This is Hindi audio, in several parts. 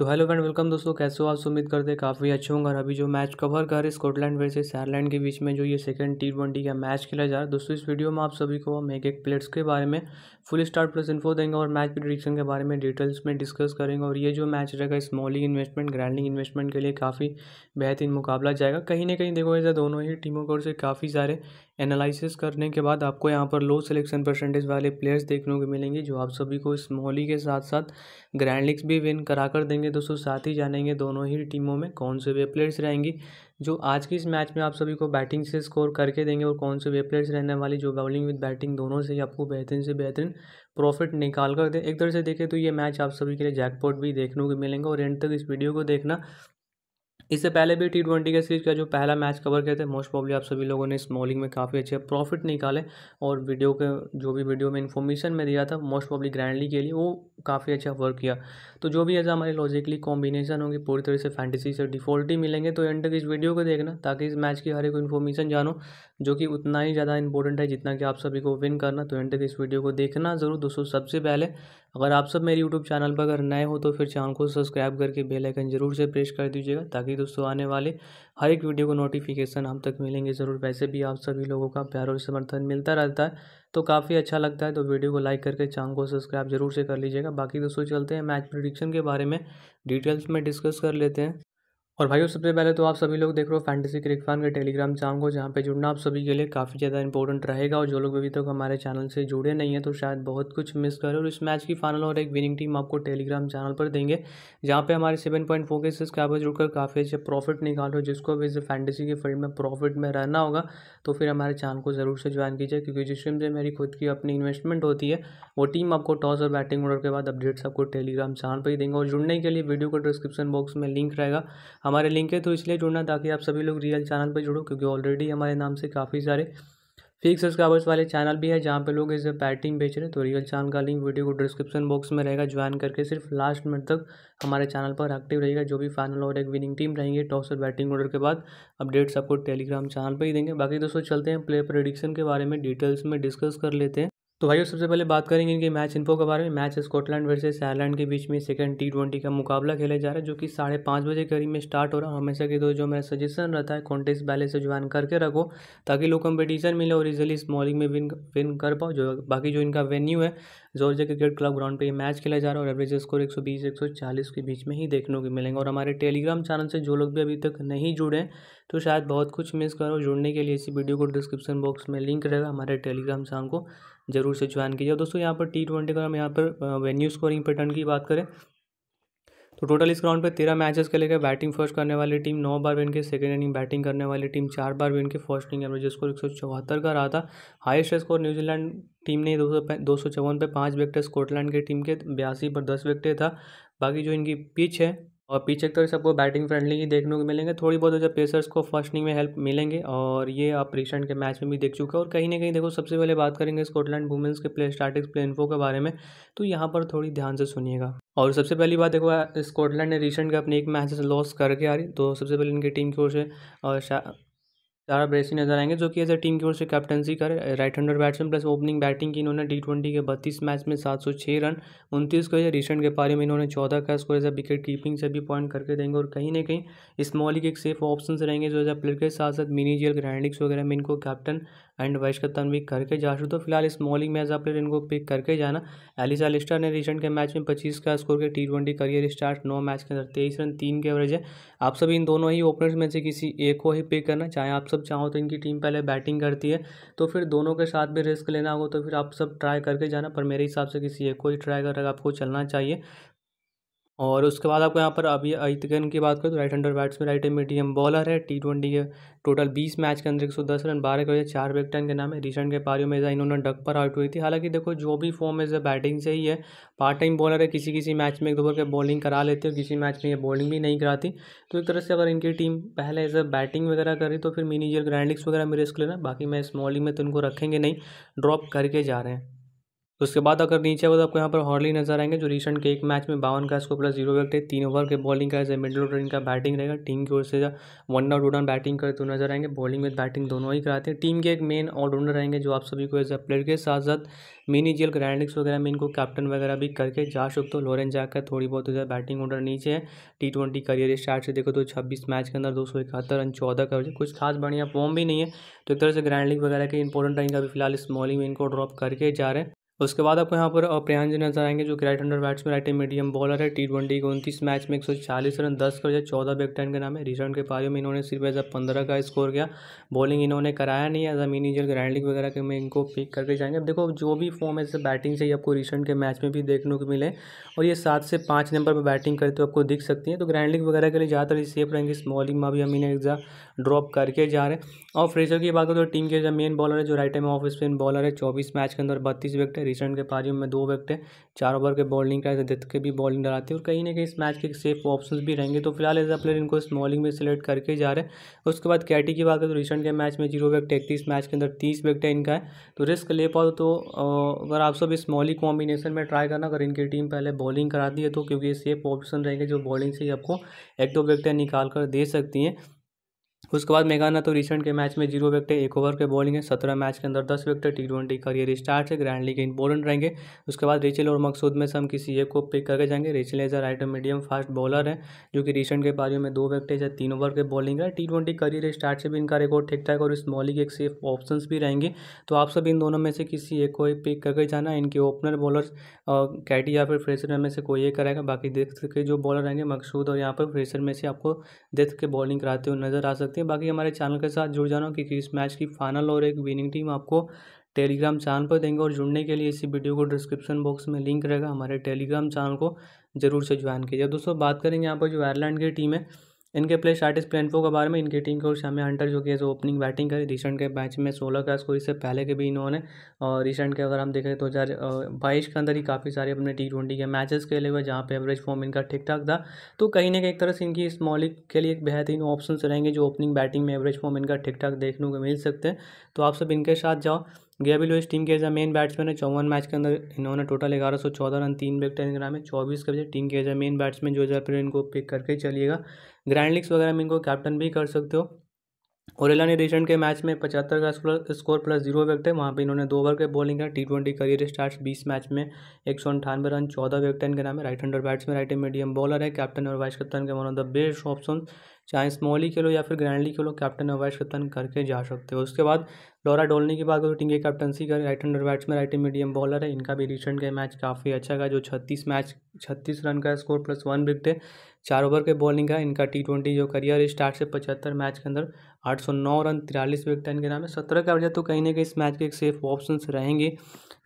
तो हेलो फ्रेंड वेलकम दोस्तों कैसे हो आप उम्मीद करते हैं काफ़ी अच्छे होंगे और अभी जो मैच कवर कर रहे स्कॉटलैंड वर्सेस आयरलैंड के बीच में जो ये सेकंड टी ट्वेंटी का मैच खेला जा रहा है दोस्तों इस वीडियो में आप सभी को हम एक एक प्लेयर्स के बारे में फुल स्टार्ट प्लस इन्फो देंगे और मैच प्रिडिक्शन के बारे में डिटेल्स में डिस्कस करेंगे और ये जो मैच रहेगा स्मॉलिंग इन्वेस्टमेंट ग्रैंडिंग इन्वेस्टमेंट के लिए काफ़ी बेहतरीन मुकाबला जाएगा कहीं ना कहीं देखो ऐसे दोनों ही टीमों की ओर से काफ़ी सारे एनालिसिस करने के बाद आपको यहाँ पर लो सिलेक्शन परसेंटेज वाले प्लेयर्स देखने को मिलेंगे जो आप सभी को स्मॉली के साथ साथ ग्रैंड लिग्स भी विन करा कर देंगे दोस्तों साथ ही जानेंगे दोनों ही टीमों में कौन से वे प्लेयर्स रहेंगी जो आज के इस मैच में आप सभी को बैटिंग से स्कोर करके देंगे और कौन से वे प्लेयर्स रहने वाली जो बॉलिंग विद बैटिंग दोनों से ही आपको बेहतरीन से बेहतरीन प्रॉफिट निकाल कर दे एक तरह से देखें तो ये मैच आप सभी के लिए जैकपॉट भी देखने को मिलेंगे और एंड तक इस वीडियो को देखना इससे पहले भी टी ट्वेंटी के सीरीज का जो पहला मैच कवर किया थे मोस्ट प्रॉब्ली आप सभी लोगों ने स्मॉलिंग में काफ़ी अच्छे प्रॉफिट निकाले और वीडियो के जो भी वीडियो में इन्फॉर्मेशन में दिया था मोस्ट प्रॉब्ली ग्रैंडली के लिए वो काफ़ी अच्छा वर्क किया तो जो भी ऐसा हमारे लॉजिकली कॉम्बिनेशन होंगे पूरी तरह से फैंटेसी से डिफॉल्ट ही मिलेंगे तो एंड तक इस वीडियो को देखना ताकि इस मैच की हर एक इन्फॉर्मेशन जानो जो कि उतना ही ज़्यादा इंपॉर्टेंट है जितना कि आप सभी को विन करना तो एंड तक इस वीडियो को देखना ज़रूर दोस्तों सबसे पहले अगर आप सब मेरे यूट्यूब चैनल पर अगर नए हो तो फिर चैनल को सब्सक्राइब करके बेल आइकन जरूर से प्रेस कर दीजिएगा ताकि दोस्तों आने वाले हर एक वीडियो को नोटिफिकेशन हम तक मिलेंगे ज़रूर वैसे भी आप सभी लोगों का प्यार और समर्थन मिलता रहता है तो काफ़ी अच्छा लगता है तो वीडियो को लाइक करके चैनल को सब्सक्राइब जरूर से कर लीजिएगा बाकी दोस्तों चलते हैं मैच प्रोडिक्शन के बारे में डिटेल्स में डिस्कस कर लेते हैं और भाइयों सबसे पहले तो आप सभी लोग देख रहे हो फैंटेसी क्रिक फैन के टेलीग्राम चैनल को जहाँ पे जुड़ना आप सभी के लिए काफ़ी ज़्यादा इंपॉर्टेंट रहेगा और जो लोग अभी तक हमारे चैनल से जुड़े नहीं हैं तो शायद बहुत कुछ मिस करें और इस मैच की फाइनल और एक विनिंग टीम आपको टेलीग्राम चैनल पर देंगे जहाँ पर हमारे seven point four K subscriber जुड़कर काफ़ी अच्छे प्रॉफिट निकाल रहे जिसको भी इस फैंटेसी के फील्ड में प्रॉफिट में रहना होगा तो फिर हमारे चैनल को ज़रूर से ज्वाइन कीजिए क्योंकि जिस टीम से मेरी खुद की अपनी इन्वेस्टमेंट होती है वो टीम आपको टॉस और बैटिंग ऑर्डर के बाद अपडेट्स आपको टेलीग्राम चैनल पर ही देंगे और जुड़ने के लिए वीडियो को डिस्क्रिप्शन बॉक्स में लिंक रहेगा हमारे लिंक है तो इसलिए जुड़ना ताकि आप सभी लोग रियल चैनल पर जुड़ो क्योंकि ऑलरेडी हमारे नाम से काफ़ी सारे फेक सब्सक्राइबर्स वाले चैनल भी है जहाँ पे लोग इसे पैटिंग बेच रहे हैं तो रियल चैनल का लिंक वीडियो को डिस्क्रिप्शन बॉक्स में रहेगा ज्वाइन करके सिर्फ लास्ट मिनट तक हमारे चैनल पर एक्टिव रहेगा जो भी फाइनल और एक विनिंग टीम रहेंगे टॉस और बैटिंग ऑर्डर के बाद अपडेट्स आपको टेलीग्राम चैनल पर ही देंगे बाकी दोस्तों चलते हैं प्ले प्रडिक्शन के बारे में डिटेल्स में डिस्कस कर लेते हैं तो भाइयों सबसे पहले बात करेंगे इनके मैच इन्फो के बारे में मैच स्कॉटलैंड वर्सेस आयरलैंड के बीच में सेकंड टी ट्वेंटी का मुकाबला खेला जा रहा है जो कि साढ़े पाँच बजे करीब में स्टार्ट हो रहा है हमेशा के तो जो मेरा सजेशन रहता है कॉन्टेस्ट पहले से ज्वाइन करके रखो ताकि लोग कंपटीशन मिले और इजिली इस मॉलिंग में विन विन कर पाओ जो बाकी जो इनका वेन्यू है जॉर्जिया क्रिकेट क्लब ग्राउंड पर ये मैच खेला जा रहा है और एवरेज स्कोर एक सौ के बीच में ही देखने को मिलेंगे और हमारे टेलीग्राम चैनल से जो लोग भी अभी तक नहीं जुड़े तो शायद बहुत कुछ मिस करो जुड़ने के लिए इसी वीडियो को डिस्क्रिप्शन बॉक्स में लिंक रहेगा हमारे टेलीग्राम चैनल को जरूर से ज्वाइन कीजिए दोस्तों यहाँ पर टी ट्वेंटी का हम यहाँ पर वेन्यू स्कोरिंग पैटर्न की बात करें तो टोटल इस ग्राउंड पर तेरह मैचेस लेकर बैटिंग फर्स्ट करने वाली टीम नौ बार विन के सेकेंड इनिंग बैटिंग करने वाली टीम चार बार विन के फर्स्ट इनिंग एवरेज स्कोर एक सौ चौहत्तर का रहा था हाईएस्ट स्कोर न्यूजीलैंड टीम ने दो सौ दो सौ चौवन पर पाँच विकेट स्कॉटलैंड की टीम के बयासी पर दस विकेट था बाकी जो इनकी पिच है और पीछे की तरफ सबको बैटिंग फ्रेंडली ही देखने को मिलेंगे थोड़ी बहुत जब पेसर्स को फर्स्ट इनिंग में हेल्प मिलेंगे और ये आप रिसेंट के मैच में भी देख चुके हैं और कहीं ना कहीं देखो सबसे पहले बात करेंगे स्कॉटलैंड वुमेंस के प्ले स्टार्टिंग प्ले इन्फो के बारे में तो यहाँ पर थोड़ी ध्यान से सुनिएगा और सबसे पहली बात देखो स्कॉटलैंड ने रिसेंट का अपने एक मैच लॉस करके आ रही तो सबसे पहले इनकी टीम की ओर से सारा ब्रेसी नजर आएंगे जो कि एज ए टीम की ओर से कैप्टनसी कर right hander batsman plus opening batting की इन्होंने टी ट्वेंटी के बत्तीस मैच में सात सौ छः रन उनतीस को रिसेंट के पारी में इन्होंने चौदह का score as a wicket keeping से भी पॉइंट करके देंगे और कहीं ना कहीं स्मॉलिक एक सेफ ऑप्शन रहेंगे जो एज ए प्लेयर के साथ साथ मिनी जेल ग्रैंडिक्स वगैरह में इनको कैप्टन एंड वाइस कप्तान भी करके जा सकते हो तो फिलहाल इस मॉलिंग मैच आप इनको पिक करके जाना एलिसा लिस्टर ने रिसेंट के मैच में पच्चीस का स्कोर के टी ट्वेंटी करियर स्टार्ट नौ मैच के अंदर तेईस रन तीन के एवरेज है आप सभी इन दोनों ही ओपनर्स में से किसी एक को ही पिक करना चाहे आप सब चाहो तो इनकी टीम पहले बैटिंग करती है तो फिर दोनों के साथ भी रिस्क लेना होगा तो फिर आप सब ट्राई करके जाना पर मेरे हिसाब से किसी एक को ही ट्राई कर आपको चलना चाहिए और उसके बाद आपको यहाँ पर अभी इतकन की बात करें तो right hander batsman right medium bowler है टी ट्वेंटी के टोटल बीस मैच के अंदर एक सौ दस रन बारह करोड़ चार विकटन के नाम है रिसेंट के पारियों में इन्होंने डक पर आउट हुई थी हालांकि देखो जो भी फॉर्म है बैटिंग से ही है पार्ट टाइम बॉलर है किसी किसी मैच में एक दो बार के बॉलिंग करा लेते हैं किसी मैच में ये बॉलिंग भी नहीं कराती तो एक तरह से अगर इनकी टीम पहले एज अ बैटिंग वगैरह कर रही तो फिर मिनीजियर ग्रैंडिक्स वगैरह में रिस्क लेना बाकी मैं स्मॉलिंग में तो इनको रखेंगे नहीं ड्रॉप करके जा रहे हैं उसके बाद अगर नीचे आओ तो आपको यहाँ पर हॉर्ली नजर आएंगे जो रिसेंट के एक मैच में बावन का स्कोर प्लस जीरो विकेट है तीन ओवर के बॉलिंग का एज ए मिडल ऑर्डर इनका बैटिंग रहेगा टीम की ओर से वन और टू डाउन बैटिंग करते तो नजर आएंगे बॉलिंग में बैटिंग दोनों ही कराते हैं टीम के एक मेन ऑलराउंडर रहेंगे जो आप सभी को एज ए प्लेयर के साथ साथ मिनी जेल ग्रैंडिक्स वगैरह में इनको कैप्टन वगैरह भी करके जा सकते हो लॉरें जाकर थोड़ी बहुत उधर बैटिंग ऑर्डर नीचे है टी ट्वेंटी करियर स्टार्ट से देखो तो छब्बीस मैच के अंदर दो सौ इकहत्तर रन चौदह का कुछ खास बढ़िया फॉर्म भी नहीं है तो एक तरह से ग्रैंड लीग वगैरह के इंपॉर्टेंट रहेंगे अभी फिलहाल इस मॉलिंग में इनको ड्रॉप करके जा रहे हैं उसके बाद आपको यहाँ पर प्रियांज नजर आएंगे जो कि right batsman right medium bowler है टी ट्वेंटी के उनतीस मैच में एक सौ चालीस रन दस कर दिया चौदह बैक टेन के नाम है रिसेंट के पारियों में इन्होंने सिर्फ एज पंद्रह का स्कोर किया बॉलिंग इन्होंने कराया नहीं है एज मिनी जल ग्रैंड वगैरह के में इनको पिक करके जाएंगे अब देखो जो भी फॉर्म है जैसे बैटिंग से ही आपको रिसेंट के मैच में भी देखने को मिले और ये सात से पाँच नंबर पर बैटिंग करते हुए आपको दिख सकती है तो ग्रैंड वगैरह के लिए ज़्यादातर सेफ रहेंगे स्मॉलिंग में भी अमीन एग्जा ड्रॉप करके जा रहे हैं और फ्रेशर की बात करें तो टीम के जो मेन बॉलर है जो right arm off spin bowler है चौबीस मैच के अंदर बत्तीस विकेट है रिसेंट के पारियों में दो विकेट है चार ओवर के बॉलिंग का दित के भी बॉलिंग डराती है और कहीं ना कहीं इस मैच के सेफ ऑप्शन भी रहेंगे तो फिलहाल एज अ प्लेयर इनको स्मॉलिंग में सिलेक्ट करके जा रहे हैं उसके बाद कैटी की बात करें तो रिसेंट के मैच में जीरो विकेट इकतीस मैच के अंदर तीस विकेट है इनका है तो रिस्क ले पाओ तो अगर आप सब स्मॉली कॉम्बिनेशन में ट्राई करना अगर इनकी टीम पहले बॉलिंग कराती है तो क्योंकि सेफ ऑप्शन रहेंगे जो बॉलिंग से ही आपको एक दो विकेटें निकाल कर दे सकती हैं उसके बाद मेघाना तो रिसेंट के मैच में जीरो विकेट एक ओवर के बॉलिंग है सत्रह मैच के अंदर दस wicket T twenty career start है ग्रैंड लीग इंपॉर्टेंट रहेंगे उसके बाद रिचिल और मकसूद में से हम किसी एक को पिक करके जाएंगे Rachel as a right medium fast bowler है जो कि रिसेंट के पारियों में दो विकेट या तीन ओवर के बॉलिंग है टी ट्वेंटी करियर स्टार्ट से भी इनका रिकॉर्ड ठीक ठाक और इस एक सेफ ऑप्शन भी रहेंगे तो आप सब इन दोनों में से किसी एक को पिक करके जाना इनके ओपनर बॉलर कैटी या फिर फ्रेशर में से कोई एक करेगा बाकी देख के जो बॉलर रहेंगे मकसूद और यहाँ पर फ्रेशर में से आपको देख के बॉलिंग कराते हुए नजर आ सकते हैं सकते हैं बाकी हमारे चैनल के साथ जुड़ जाना क्योंकि इस मैच की फाइनल और एक विनिंग टीम आपको टेलीग्राम चैनल पर देंगे और जुड़ने के लिए इसी वीडियो को डिस्क्रिप्शन बॉक्स में लिंक रहेगा हमारे टेलीग्राम चैनल को जरूर से ज्वाइन कीजिए दोस्तों बात करेंगे यहाँ पर जो आयरलैंड की टीम है इनके प्ले स्टार्टिस प्लेनफो के बारे में इनकी टीम को शामी हंटर जो कि जो ओपनिंग बैटिंग करी रिसेंट के मैच में सोलह का को इससे पहले के भी इन्होंने और रिसेंट के अगर हम देखें दो तो हज़ार बाईस के अंदर ही काफ़ी सारे अपने टी ट्वेंटी के मैचेस खेले हुए जहाँ पे एवरेज फॉर्म इनका ठीक ठाक था तो कहीं ना कहीं एक तरह से इनकी इस मॉलिक के लिए एक बेहतरीन ऑप्शन रहेंगे जो ओपनिंग बैटिंग में एवरेज फॉर्म इनका ठीक ठाक देखने को मिल सकते हैं तो आप सब इनके साथ जाओ गैबी लुइस टीम के एज अ मेन बैट्समैन है चौवन मैच के अंदर इन्होंने टोटल ग्यारह सौ चौदह रन तीन विकेट ग्राम है चौबीस के बजे टीम के एज अ मेन बैट्समैन जो है फिर इनको पिक करके चलिएगा ग्रैंड लीग्स वगैरह में इनको कैप्टन भी कर सकते हो औरला ने रिसेंट के मैच में पचहत्तर का स्कोर प्लस जीरो विकेट है वहाँ पे इन्होंने दो ओवर के बॉलिंग का टी ट्वेंटी करियर स्टार्ट बीस मैच में एक सौ अंठानवे रन चौदह विकेट इनके नाम है right bats batsman right medium bowler है कैप्टन और वाइस कप्तान के one of the best option चाहे स्मॉली खेलो या फिर ग्रैंडली खेलो कैप्टन और वाइस कप्तान करके जा सकते हो उसके बाद लॉरा डोलनी की बात करो टीम के कैप्टनसी कर right bats batsman right medium bowler है इनका भी रिसेंट का मैच काफ़ी अच्छा का जो छत्तीस मैच छत्तीस रन का स्कोर प्लस वन विकेट है चार ओवर के बॉलिंग है इनका टी ट्वेंटी जो करियर स्टार्ट से पचहत्तर मैच के अंदर आठ सौ नौ रन तिरालीस विकेट इनके नाम है सत्रह का वजह तो कहीं ना कहीं इस मैच के एक सेफ ऑप्शन रहेंगे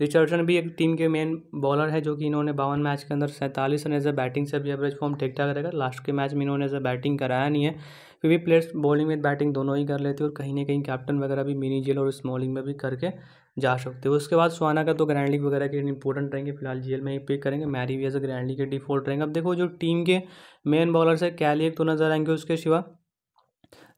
रिचर्डसन भी एक टीम के मेन बॉलर है जो कि इन्होंने बावन मैच के अंदर सैंतालीस रन एज ए बैटिंग से भी एवरेज फॉर्म ठीक ठाक रहेगा लास्ट के मैच में इन्होंने एज ए बैटिंग कराया नहीं है फिर भी प्लेयर्स बॉलिंग में बैटिंग दोनों ही कर लेते हैं और कहीं ना कहीं कैप्टन वगैरह भी मिनी जेल और स्मॉलिंग में भी करके जा सकते हो उसके बाद सुहाना का तो ग्रैंड लीग वगैरह के इंपॉर्टेंट रहेंगे फिलहाल जीएल में ही पिक करेंगे मैरी भी एज ग्रैंड लीग के डिफॉल्ट रहेंगे अब देखो जो टीम के मेन बॉलर्स है कैली एक तो नजर आएंगे उसके सिवा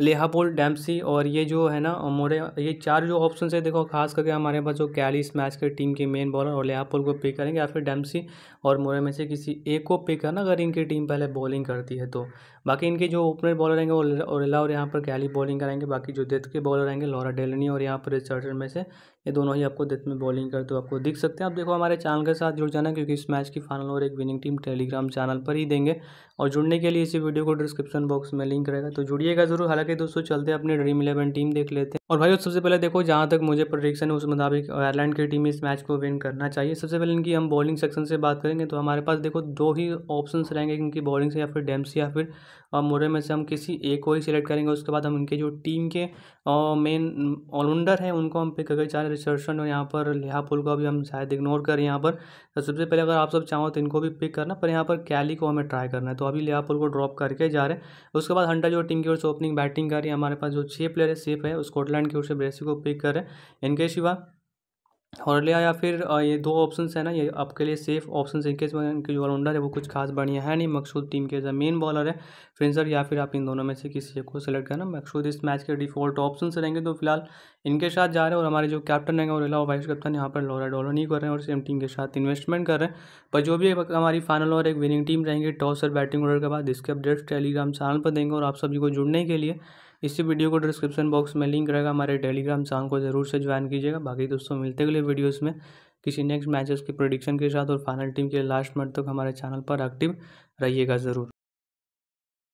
लेहापोल डैम्पसी और ये जो है ना मोरे ये चार जो ऑप्शन है देखो खास करके हमारे पास जो कैली इस मैच के टीम के मेन बॉलर और लेहापोल को पिक करेंगे या फिर डैम्पसी और मोरे में से किसी एक को पिक करना अगर इनकी टीम पहले बॉलिंग करती है तो बाकी इनके जो ओपनर बॉलर रहेंगे वो और यहाँ पर कैली बॉलिंग कराएंगे बाकी जो डेथ के बॉलर रहेंगे लॉरा डेलनी और यहाँ पर रिचर्डन में से ये दोनों ही आपको डेथ में बॉलिंग करते हुए आपको दिख सकते हैं आप देखो हमारे चैनल के साथ जुड़ जाना क्योंकि इस मैच की फाइनल और एक विनिंग टीम टेलीग्राम चैनल पर ही देंगे और जुड़ने के लिए इसी वीडियो को डिस्क्रिप्शन बॉक्स में लिंक रहेगा तो जुड़िएगा जरूर हालांकि दोस्तों चलते अपने ड्रीम इलेवन टीम देख लेते हैं और भाई सबसे पहले देखो जहाँ तक मुझे प्रोडिक्शन है उस मुताबिक आयरलैंड की टीम इस मैच को विन करना चाहिए सबसे पहले इनकी हम बॉलिंग सेक्शन से बात करेंगे तो हमारे पास देखो दो ही ऑप्शन रहेंगे इनकी बॉलिंग से या फिर डेम्स या फिर मोरे में से हम किसी एक को ही सिलेक्ट करेंगे उसके बाद हम इनके जो टीम के मेन ऑलराउंडर हैं उनको हम पिक करके चाहे रिचर्सन और यहाँ पर लिहा पुल को अभी हम शायद इग्नोर करें यहाँ पर तो सबसे पहले अगर आप सब चाहो तो इनको भी पिक करना पर यहाँ पर कैली को हमें ट्राई करना है तो अभी लिहा पुल को ड्रॉप करके जा रहे हैं उसके बाद हंटा जो टीम की ओर से ओपनिंग बैटिंग कर रही है हमारे पास जो छः प्लेयर है सेफ है उसको प्लांट की ओर से ब्रेसी को पिक करें इनके सिवा हॉर्लिया या फिर ये दो ऑप्शन है ना ये आपके लिए सेफ ऑप्शन है इनकेस इनके जो ऑलराउंडर है वो कुछ खास बढ़िया है नहीं मकसूद टीम के मेन बॉलर है फिंसर या फिर आप इन दोनों में से किसी को सेलेक्ट करना मकसूद इस मैच के डिफॉल्ट ऑप्शन रहेंगे तो फिलहाल इनके साथ जा रहे हैं और हमारे जो कैप्टन रहेंगे और अलावा वाइस कप्तान यहाँ पर लोरा डॉलो नहीं कर रहे हैं और सेम टीम के साथ इन्वेस्टमेंट कर रहे हैं पर जो भी हमारी फाइनल और एक विनिंग टीम रहेंगे टॉस और बैटिंग ऑर्डर के बाद इसके अपडेट्स टेलीग्राम चैनल पर देंगे और आप सभी को जुड़ने के लिए इसी वीडियो को डिस्क्रिप्शन बॉक्स में लिंक रहेगा हमारे टेलीग्राम चैनल को जरूर से ज्वाइन कीजिएगा बाकी दोस्तों मिलते अगले वीडियोस में किसी नेक्स्ट मैचेस की प्रोडिक्शन के साथ और फाइनल टीम के लास्ट मिनट तक हमारे चैनल पर एक्टिव रहिएगा ज़रूर